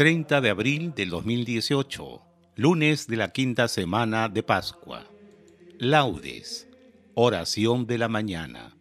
30 de abril del 2018, lunes de la quinta semana de Pascua. Laudes, oración de la mañana.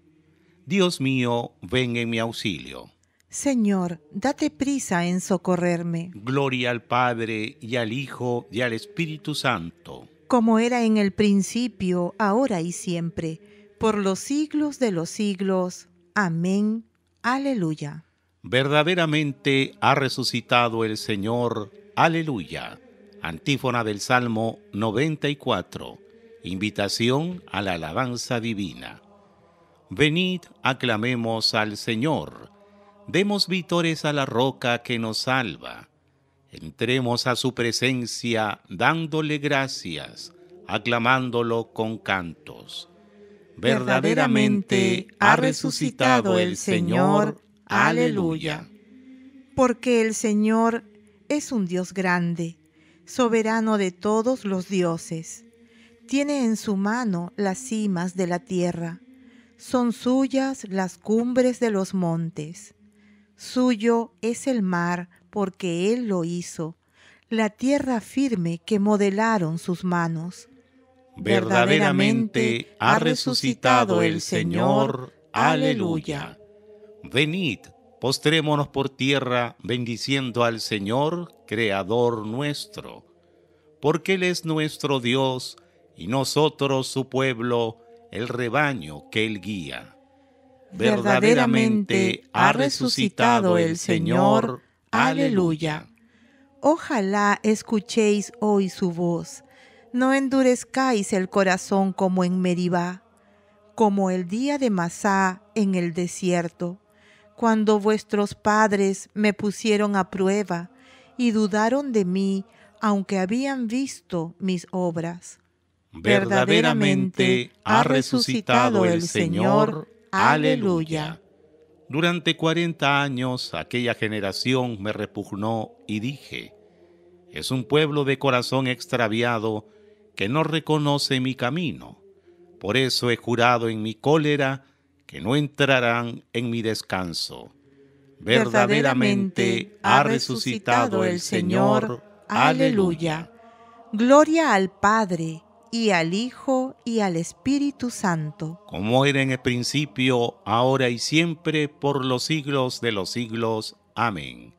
Dios mío, ven en mi auxilio. Señor, date prisa en socorrerme. Gloria al Padre y al Hijo y al Espíritu Santo. Como era en el principio, ahora y siempre, por los siglos de los siglos. Amén. Aleluya verdaderamente ha resucitado el Señor, aleluya. Antífona del Salmo 94, invitación a la alabanza divina. Venid, aclamemos al Señor, demos vítores a la roca que nos salva. Entremos a su presencia dándole gracias, aclamándolo con cantos. Verdaderamente ha resucitado el Señor, Aleluya. Porque el Señor es un Dios grande, soberano de todos los dioses. Tiene en su mano las cimas de la tierra. Son suyas las cumbres de los montes. Suyo es el mar, porque Él lo hizo, la tierra firme que modelaron sus manos. Verdaderamente ha resucitado el Señor. Aleluya. Venid, postrémonos por tierra, bendiciendo al Señor, Creador nuestro, porque Él es nuestro Dios, y nosotros su pueblo, el rebaño que Él guía. Verdaderamente ha resucitado el Señor. Aleluya. Ojalá escuchéis hoy su voz. No endurezcáis el corazón como en Meribá, como el día de Masá en el desierto cuando vuestros padres me pusieron a prueba y dudaron de mí, aunque habían visto mis obras. Verdaderamente ha resucitado el Señor. Aleluya. Durante cuarenta años aquella generación me repugnó y dije, es un pueblo de corazón extraviado que no reconoce mi camino. Por eso he jurado en mi cólera que no entrarán en mi descanso. Verdaderamente ha resucitado el Señor. Aleluya. Gloria al Padre, y al Hijo, y al Espíritu Santo. Como era en el principio, ahora y siempre, por los siglos de los siglos. Amén.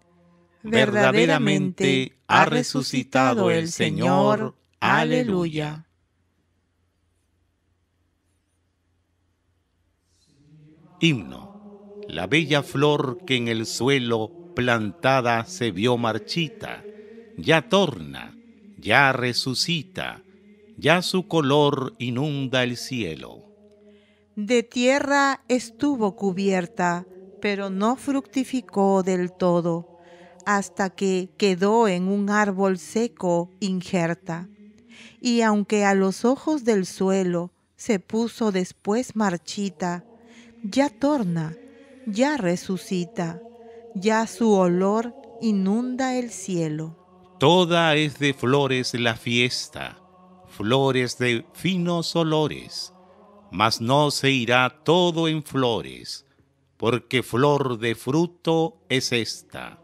Verdaderamente ha resucitado el Señor. Aleluya. Himno. La bella flor que en el suelo plantada se vio marchita, ya torna, ya resucita, ya su color inunda el cielo. De tierra estuvo cubierta, pero no fructificó del todo, hasta que quedó en un árbol seco injerta. Y aunque a los ojos del suelo se puso después marchita, ya torna, ya resucita, ya su olor inunda el cielo. Toda es de flores la fiesta, flores de finos olores, mas no se irá todo en flores, porque flor de fruto es esta.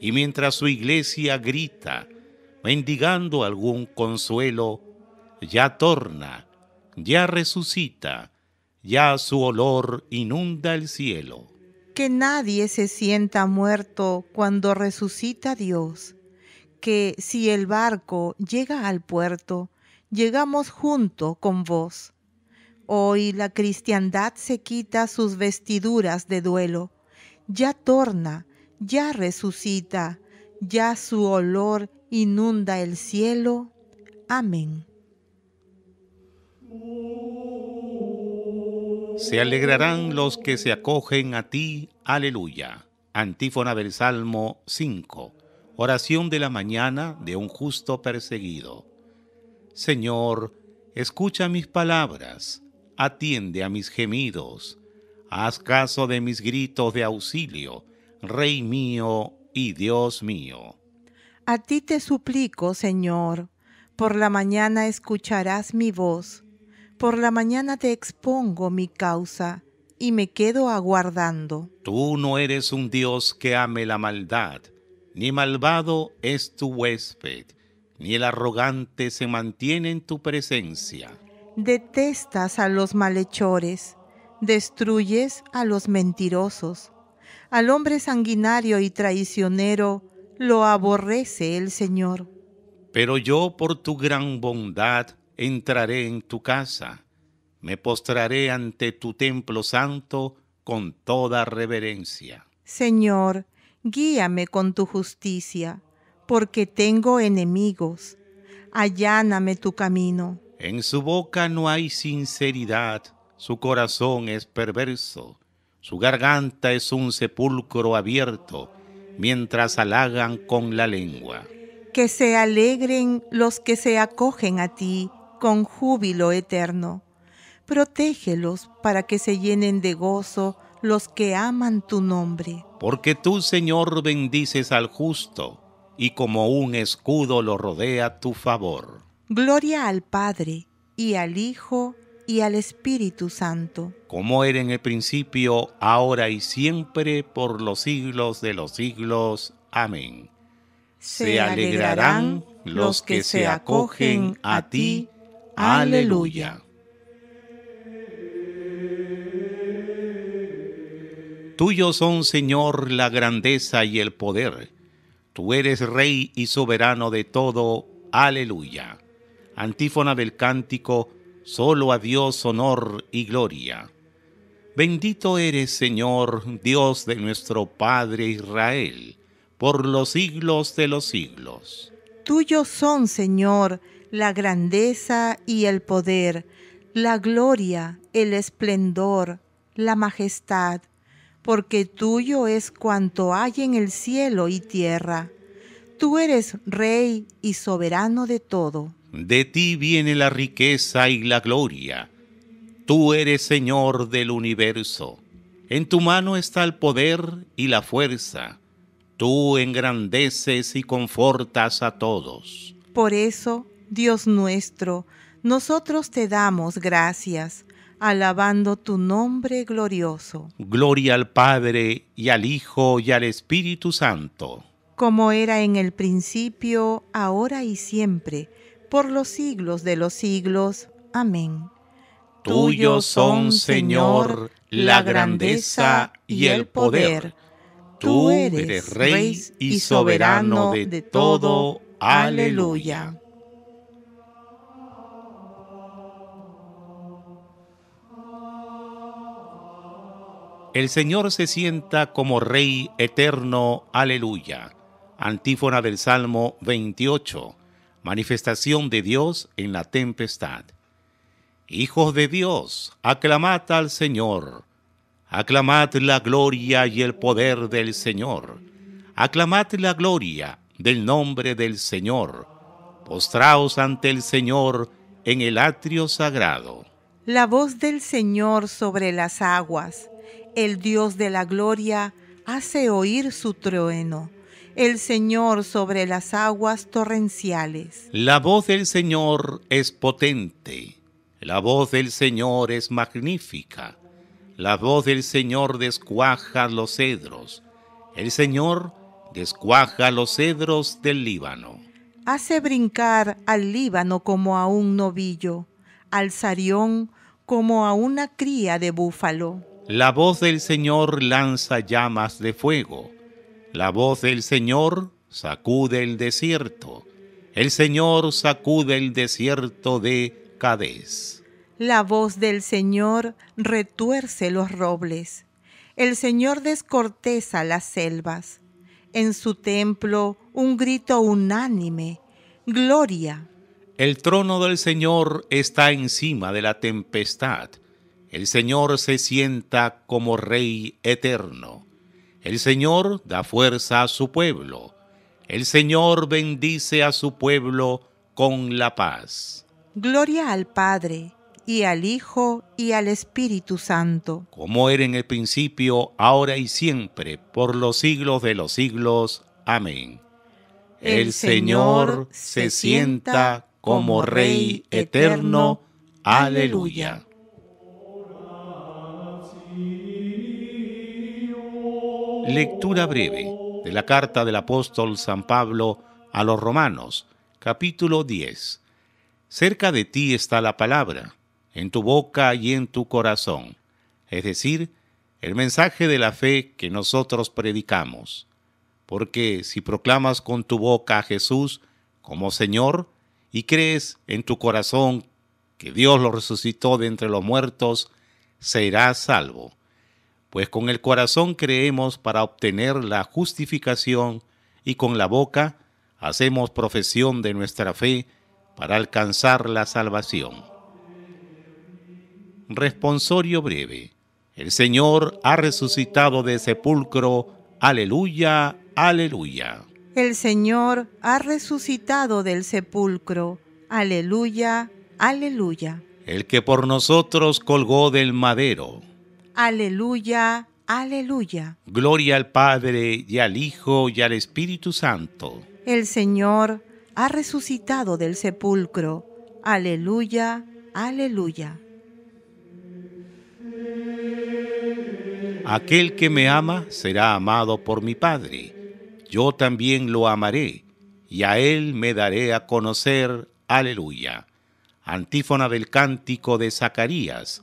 Y mientras su iglesia grita, mendigando algún consuelo, ya torna, ya resucita, ya su olor inunda el cielo. Que nadie se sienta muerto cuando resucita Dios, que si el barco llega al puerto, llegamos junto con vos. Hoy la cristiandad se quita sus vestiduras de duelo, ya torna, ya resucita, ya su olor inunda el cielo. Amén. Oh. Se alegrarán los que se acogen a ti. Aleluya. Antífona del Salmo 5. Oración de la mañana de un justo perseguido. Señor, escucha mis palabras, atiende a mis gemidos, haz caso de mis gritos de auxilio, Rey mío y Dios mío. A ti te suplico, Señor, por la mañana escucharás mi voz por la mañana te expongo mi causa y me quedo aguardando. Tú no eres un Dios que ame la maldad, ni malvado es tu huésped, ni el arrogante se mantiene en tu presencia. Detestas a los malhechores, destruyes a los mentirosos. Al hombre sanguinario y traicionero lo aborrece el Señor. Pero yo por tu gran bondad entraré en tu casa, me postraré ante tu templo santo con toda reverencia. Señor, guíame con tu justicia, porque tengo enemigos. Alláname tu camino. En su boca no hay sinceridad, su corazón es perverso, su garganta es un sepulcro abierto, mientras halagan con la lengua. Que se alegren los que se acogen a ti con júbilo eterno. Protégelos para que se llenen de gozo los que aman tu nombre. Porque tú, Señor, bendices al justo, y como un escudo lo rodea tu favor. Gloria al Padre, y al Hijo, y al Espíritu Santo. Como era en el principio, ahora y siempre, por los siglos de los siglos. Amén. Se alegrarán los que se acogen a ti Aleluya. Tuyo son, Señor, la grandeza y el poder. Tú eres Rey y soberano de todo. Aleluya. Antífona del cántico, solo a Dios honor y gloria. Bendito eres, Señor, Dios de nuestro Padre Israel, por los siglos de los siglos. Tuyo son, Señor, la grandeza y el poder, la gloria, el esplendor, la majestad, porque tuyo es cuanto hay en el cielo y tierra. Tú eres rey y soberano de todo. De ti viene la riqueza y la gloria. Tú eres Señor del universo. En tu mano está el poder y la fuerza. Tú engrandeces y confortas a todos. Por eso Dios nuestro, nosotros te damos gracias, alabando tu nombre glorioso. Gloria al Padre y al Hijo y al Espíritu Santo. Como era en el principio, ahora y siempre, por los siglos de los siglos. Amén. Tuyo son, Señor, la grandeza y el poder. Tú eres Rey y soberano de todo. Aleluya. El Señor se sienta como Rey eterno, aleluya. Antífona del Salmo 28, manifestación de Dios en la tempestad. Hijos de Dios, aclamad al Señor, aclamad la gloria y el poder del Señor, aclamad la gloria del nombre del Señor, postraos ante el Señor en el atrio sagrado. La voz del Señor sobre las aguas el Dios de la gloria hace oír su trueno. El Señor sobre las aguas torrenciales. La voz del Señor es potente. La voz del Señor es magnífica. La voz del Señor descuaja los cedros. El Señor descuaja los cedros del Líbano. Hace brincar al Líbano como a un novillo, al Sarión como a una cría de búfalo. La voz del Señor lanza llamas de fuego. La voz del Señor sacude el desierto. El Señor sacude el desierto de Cadés. La voz del Señor retuerce los robles. El Señor descorteza las selvas. En su templo un grito unánime. Gloria. El trono del Señor está encima de la tempestad. El Señor se sienta como Rey eterno. El Señor da fuerza a su pueblo. El Señor bendice a su pueblo con la paz. Gloria al Padre, y al Hijo, y al Espíritu Santo. Como era en el principio, ahora y siempre, por los siglos de los siglos. Amén. El, Señor se sienta como Rey eterno. Aleluya. Lectura breve de la carta del apóstol San Pablo a los Romanos, capítulo 10. Cerca de ti está la palabra, en tu boca y en tu corazón, es decir, el mensaje de la fe que nosotros predicamos. Porque si proclamas con tu boca a Jesús como Señor y crees en tu corazón que Dios lo resucitó de entre los muertos, serás salvo pues con el corazón creemos para obtener la justificación y con la boca hacemos profesión de nuestra fe para alcanzar la salvación. Responsorio breve. El Señor ha resucitado de sepulcro. Aleluya, aleluya. El Señor ha resucitado del sepulcro. Aleluya, aleluya. El que por nosotros colgó del madero Aleluya, aleluya. Gloria al Padre y al Hijo y al Espíritu Santo. El Señor ha resucitado del sepulcro. Aleluya, aleluya. Aquel que me ama será amado por mi Padre. Yo también lo amaré, y a él me daré a conocer. Aleluya. Antífona del cántico de Zacarías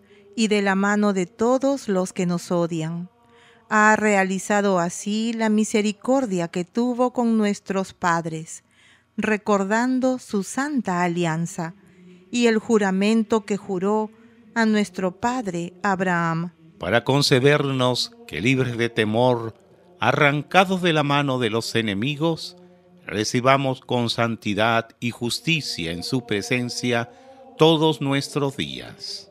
y de la mano de todos los que nos odian. Ha realizado así la misericordia que tuvo con nuestros padres, recordando su santa alianza y el juramento que juró a nuestro padre Abraham. Para concebernos que libres de temor, arrancados de la mano de los enemigos, recibamos con santidad y justicia en su presencia todos nuestros días.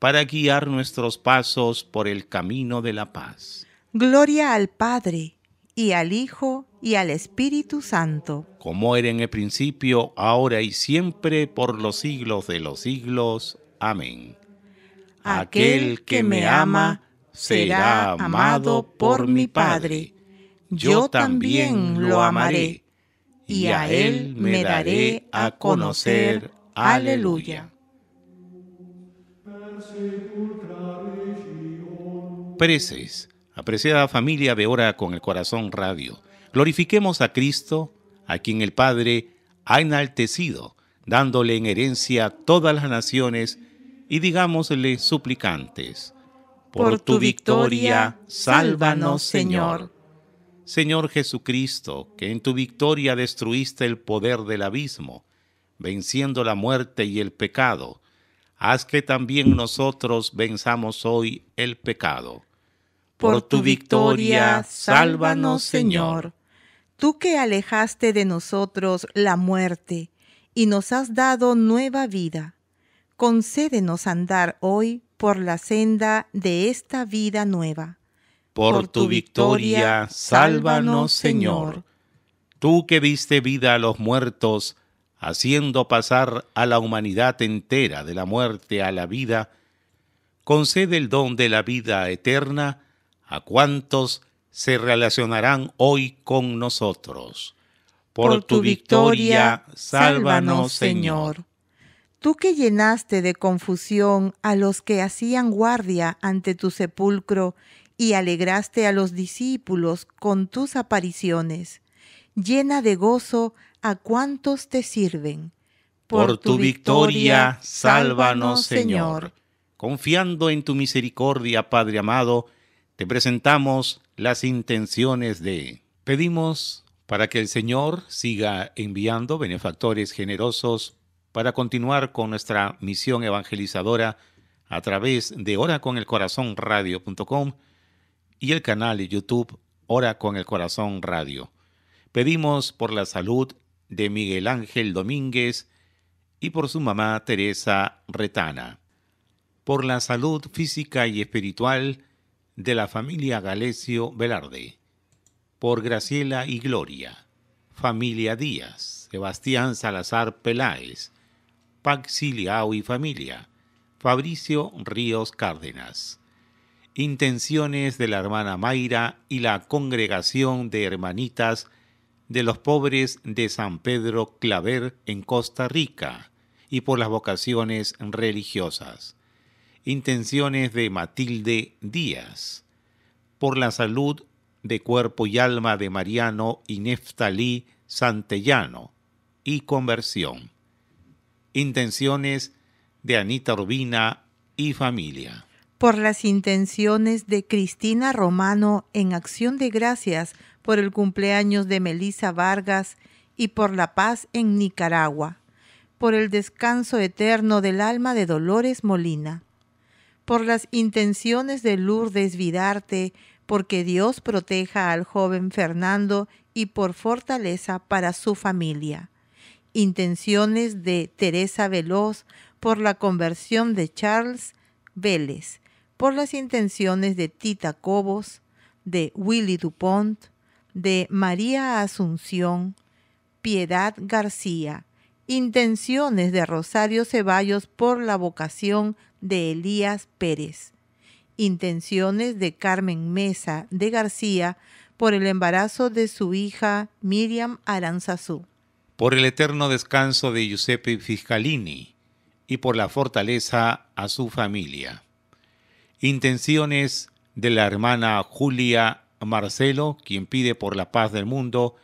para guiar nuestros pasos por el camino de la paz. Gloria al Padre, y al Hijo, y al Espíritu Santo. Como era en el principio, ahora y siempre, por los siglos de los siglos. Amén. Aquel que me ama será amado por mi Padre. Yo también lo amaré, y a él me daré a conocer. Aleluya. Preces, apreciada familia de Hora con el Corazón Radio, glorifiquemos a Cristo, a quien el Padre ha enaltecido, dándole en herencia todas las naciones, y digámosle suplicantes. Por tu victoria, sálvanos, Señor. Señor Jesucristo, que en tu victoria destruiste el poder del abismo, venciendo la muerte y el pecado, haz que también nosotros venzamos hoy el pecado. Por tu victoria, sálvanos, Señor. Tú que alejaste de nosotros la muerte y nos has dado nueva vida, concédenos andar hoy por la senda de esta vida nueva. Por, tu victoria, sálvanos, Señor. Tú que diste vida a los muertos haciendo pasar a la humanidad entera de la muerte a la vida, concede el don de la vida eterna a cuantos se relacionarán hoy con nosotros. Por, tu victoria, sálvanos, Señor. Tú que llenaste de confusión a los que hacían guardia ante tu sepulcro y alegraste a los discípulos con tus apariciones, llena de gozo a cuántos te sirven. Por, tu, victoria, sálvanos, Señor. Confiando en tu misericordia, Padre amado, te presentamos las intenciones de... Pedimos para que el Señor siga enviando benefactores generosos para continuar con nuestra misión evangelizadora a través de Hora con el Corazón y el canal de YouTube Ora con el Corazón Radio. Pedimos por la salud de Miguel Ángel Domínguez y por su mamá Teresa Retana. Por la salud física y espiritual de la familia Galecio Velarde. Por Graciela y Gloria. Familia Díaz. Sebastián Salazar Peláez. Paxiliao y familia. Fabricio Ríos Cárdenas. Intenciones de la hermana Mayra y la congregación de hermanitas de los pobres de San Pedro Claver en Costa Rica y por las vocaciones religiosas. Intenciones de Matilde Díaz. Por la salud de cuerpo y alma de Mariano y Neftalí Santellano y conversión. Intenciones de Anita Urbina y familia. Por las intenciones de Cristina Romano en acción de gracias por el cumpleaños de Melissa Vargas y por la paz en Nicaragua, por el descanso eterno del alma de Dolores Molina, por las intenciones de Lourdes Vidarte, porque Dios proteja al joven Fernando y por fortaleza para su familia. Intenciones de Teresa Veloz por la conversión de Charles Vélez, por las intenciones de Tita Cobos, de Willy Dupont, de María Asunción, Piedad García, Intenciones de Rosario Ceballos por la vocación de Elías Pérez, Intenciones de Carmen Mesa de García por el embarazo de su hija Miriam Aranzazú, por el eterno descanso de Giuseppe Fiscalini y por la fortaleza a su familia. Intenciones de la hermana Julia Marcelo, quien pide por la paz del mundo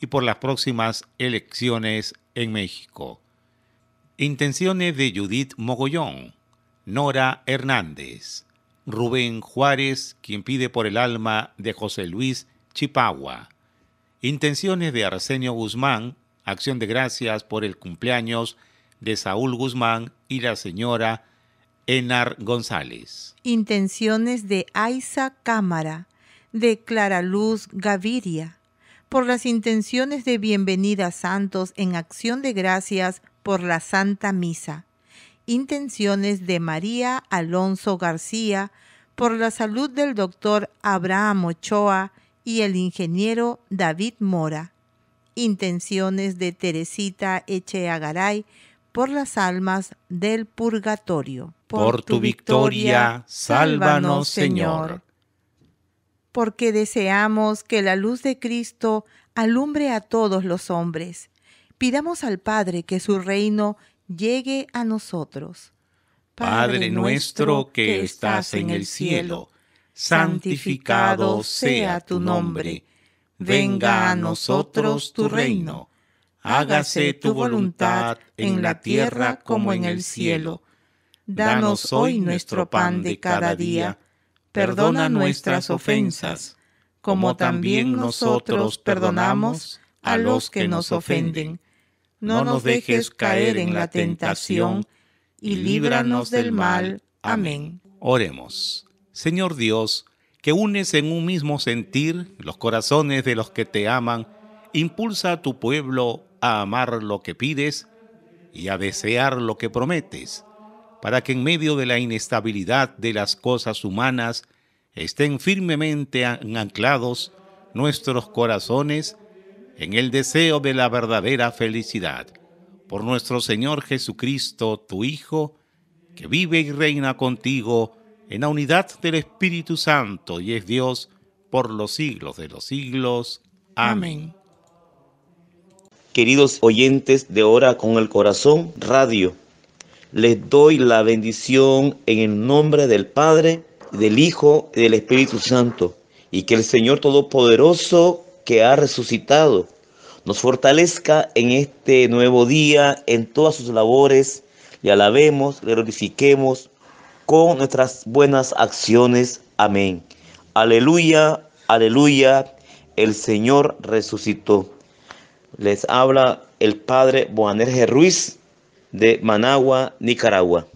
y por las próximas elecciones en México. Intenciones de Judith Mogollón, Nora Hernández, Rubén Juárez, quien pide por el alma de José Luis Chipagua. Intenciones de Arsenio Guzmán, acción de gracias por el cumpleaños de Saúl Guzmán y la señora Enar González. Intenciones de Aiza Cámara, de Clara Luz Gaviria, por las intenciones de Bienvenida Santos en acción de gracias por la Santa Misa, intenciones de María Alonso García, por la salud del doctor Abraham Ochoa y el ingeniero David Mora. Intenciones de Teresita Echeagaray por las almas del purgatorio. Por, por tu victoria, sálvanos, Señor porque deseamos que la luz de Cristo alumbre a todos los hombres. Pidamos al Padre que su reino llegue a nosotros. Padre nuestro que estás en el cielo, santificado sea tu nombre. Venga a nosotros tu reino. Hágase tu voluntad en la tierra como en el cielo. Danos hoy nuestro pan de cada día perdona nuestras ofensas, como también nosotros perdonamos a los que nos ofenden. No nos dejes caer en la tentación, y líbranos del mal. Amén. Oremos. Señor Dios, que unes en un mismo sentir los corazones de los que te aman, impulsa a tu pueblo a amar lo que pides y a desear lo que prometes para que en medio de la inestabilidad de las cosas humanas estén firmemente anclados nuestros corazones en el deseo de la verdadera felicidad. Por nuestro Señor Jesucristo, tu Hijo, que vive y reina contigo en la unidad del Espíritu Santo y es Dios por los siglos de los siglos. Amén. Queridos oyentes de Hora con el Corazón Radio, les doy la bendición en el nombre del Padre, del Hijo y del Espíritu Santo. Y que el Señor Todopoderoso que ha resucitado nos fortalezca en este nuevo día, en todas sus labores. Le alabemos, le glorifiquemos con nuestras buenas acciones. Amén. Aleluya, aleluya. El Señor resucitó. Les habla el Padre Boanerges Ruiz de Managua, Nicaragua.